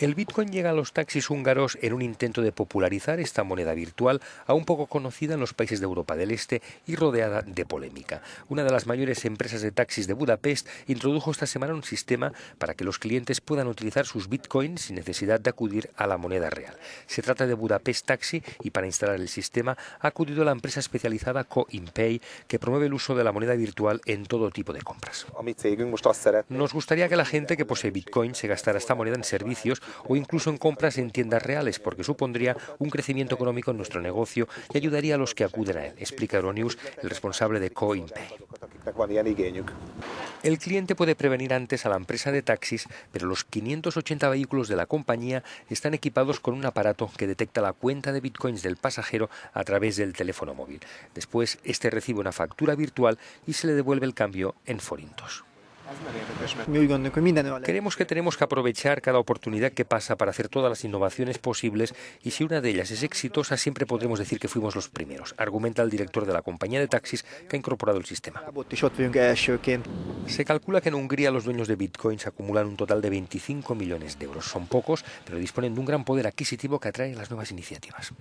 El Bitcoin llega a los taxis húngaros en un intento de popularizar esta moneda virtual, aún poco conocida en los países de Europa del Este y rodeada de polémica. Una de las mayores empresas de taxis de Budapest introdujo esta semana un sistema para que los clientes puedan utilizar sus Bitcoins sin necesidad de acudir a la moneda real. Se trata de Budapest Taxi y para instalar el sistema ha acudido la empresa especializada CoinPay, que promueve el uso de la moneda virtual en todo tipo de compras. Nos gustaría que la gente que posee Bitcoin se gastara esta moneda en servicios o incluso en compras en tiendas reales, porque supondría un crecimiento económico en nuestro negocio y ayudaría a los que acuden a él, explica Euronews, el responsable de CoinPay. El cliente puede prevenir antes a la empresa de taxis, pero los 580 vehículos de la compañía están equipados con un aparato que detecta la cuenta de bitcoins del pasajero a través del teléfono móvil. Después, este recibe una factura virtual y se le devuelve el cambio en forintos. Queremos que tenemos que aprovechar cada oportunidad que pasa para hacer todas las innovaciones posibles y si una de ellas es exitosa siempre podremos decir que fuimos los primeros, argumenta el director de la compañía de taxis que ha incorporado el sistema. Se calcula que en Hungría los dueños de bitcoins acumulan un total de 25 millones de euros. Son pocos, pero disponen de un gran poder adquisitivo que atrae las nuevas iniciativas.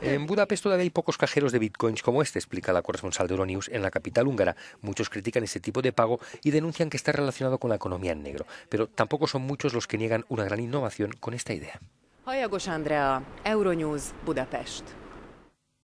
En Budapest todavía hay pocos cajeros de bitcoins como este, explica la corresponsal de Euronews en la capital húngara. Muchos critican este tipo de pago y denuncian que está relacionado con la economía en negro. Pero tampoco son muchos los que niegan una gran innovación con esta idea. Andrea, Euronews, Budapest.